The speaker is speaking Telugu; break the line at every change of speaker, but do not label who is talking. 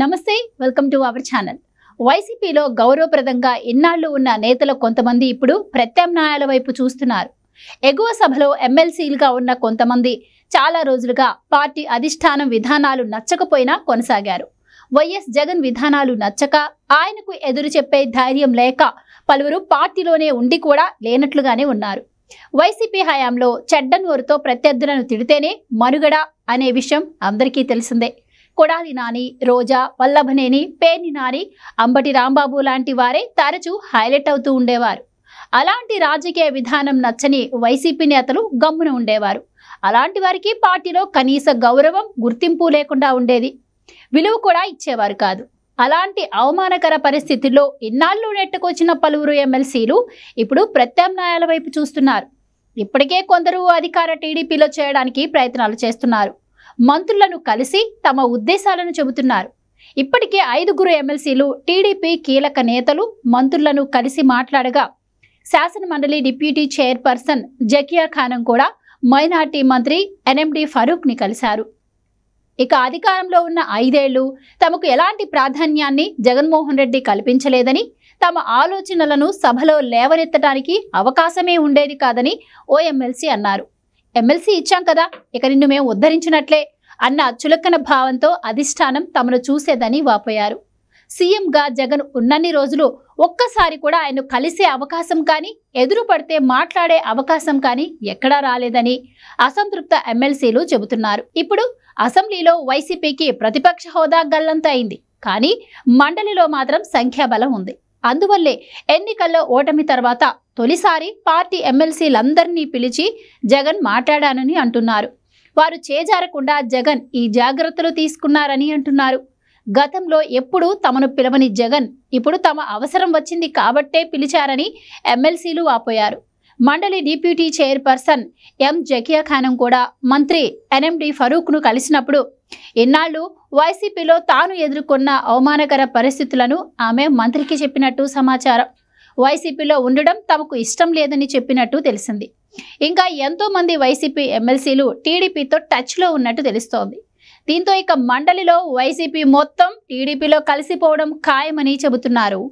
నమస్తే వెల్కమ్ టు అవర్ ఛానల్ వైసీపీలో గౌరవప్రదంగా ఇన్నాళ్లు ఉన్న నేతలు కొంతమంది ఇప్పుడు ప్రత్యామ్నాయాల వైపు చూస్తున్నారు ఎగువ సభలో ఎమ్మెల్సీలుగా ఉన్న కొంతమంది చాలా రోజులుగా పార్టీ అధిష్టానం విధానాలు నచ్చకపోయినా కొనసాగారు వైఎస్ జగన్ విధానాలు నచ్చక ఆయనకు ఎదురు చెప్పే ధైర్యం లేక పలువురు పార్టీలోనే ఉండి కూడా లేనట్లుగానే ఉన్నారు వైసీపీ హయాంలో చెడ్డన్ చెడ్డనూరుతో ప్రత్యర్థులను తిడితేనే మనుగడ అనే విషయం అందరికీ తెలిసిందే కొడాలి నాని రోజా వల్లభనేని పేర్ని నాని అంబటి రాంబాబు లాంటి వారే తరచూ హైలైట్ అవుతూ ఉండేవారు అలాంటి రాజకీయ విధానం నచ్చని వైసీపీ నేతలు గమ్మున ఉండేవారు అలాంటి వారికి పార్టీలో కనీస గౌరవం గుర్తింపు లేకుండా ఉండేది విలువ కూడా ఇచ్చేవారు కాదు అలాంటి అవమానకర పరిస్థితుల్లో ఇన్నాళ్ళు నెట్టుకొచ్చిన పలువురు ఎమ్మెల్సీలు ఇప్పుడు ప్రత్యామ్నాయాల వైపు చూస్తున్నారు ఇప్పటికే కొందరు అధికార టీడీపీలో చేయడానికి ప్రయత్నాలు చేస్తున్నారు మంత్రులను కలిసి తమ ఉద్దేశాలను చెబుతున్నారు ఇప్పటికే ఐదుగురు ఎమ్మెల్సీలు టీడీపీ కీలక నేతలు మంత్రులను కలిసి మాట్లాడగా శాసనమండలి డిప్యూటీ చైర్పర్సన్ జకియా ఖానం కూడా మైనార్టీ మంత్రి ఎన్ఎండి ఫరూక్ని కలిశారు ఇక అధికారంలో ఉన్న ఐదేళ్లు తమకు ఎలాంటి ప్రాధాన్యాన్ని జగన్మోహన్ రెడ్డి కల్పించలేదని తమ ఆలోచనలను సభలో లేవనెత్తడానికి అవకాశమే ఉండేది కాదని ఓ ఎమ్మెల్సీ అన్నారు ఎమ్మెల్సీ ఇచ్చాం కదా ఇక నిన్ను మేము ఉద్ధరించినట్లే అన్న చులకన భావంతో అధిష్టానం తమను చూసేదని వాపోయారు సీఎంగా జగన్ ఉన్నన్ని రోజులు ఒక్కసారి కూడా ఆయన కలిసే అవకాశం కానీ ఎదురు పడితే మాట్లాడే అవకాశం కానీ ఎక్కడా రాలేదని అసంతృప్త ఎమ్మెల్సీలు చెబుతున్నారు ఇప్పుడు అసెంబ్లీలో వైసీపీకి ప్రతిపక్ష హోదా గల్లంత అయింది కానీ మండలిలో మాత్రం సంఖ్యాబలం ఉంది అందువల్లే ఎన్నికల్లో ఓటమి తర్వాత తొలిసారి పార్టీ ఎమ్మెల్సీలందరినీ పిలిచి జగన్ మాట్లాడానని అంటున్నారు వారు చేజారకుండా జగన్ ఈ జాగ్రత్తలు తీసుకున్నారని అంటున్నారు గతంలో ఎప్పుడు తమను పిలవని జగన్ ఇప్పుడు తమ అవసరం వచ్చింది కాబట్టే పిలిచారని ఎమ్మెల్సీలు వాపోయారు మండలి deputy chairperson M Zakia Khanam కూడా మంత్రి ఎన్ఎండి ఫరూక్ను కలిసినప్పుడు ఇన్నాళ్లు వైసీపీలో తాను ఎదుర్కొన్న అవమానకర పరిస్థితులను ఆమె మంత్రికి చెప్పినట్టు సమాచారం వైసీపీలో ఉండడం తమకు ఇష్టం లేదని చెప్పినట్టు తెలిసింది ఇంకా ఎంతోమంది వైసీపీ ఎమ్మెల్సీలు టీడీపీతో టచ్లో ఉన్నట్టు తెలుస్తోంది దీంతో ఇక మండలిలో వైసీపీ మొత్తం టీడీపీలో కలిసిపోవడం ఖాయమని చెబుతున్నారు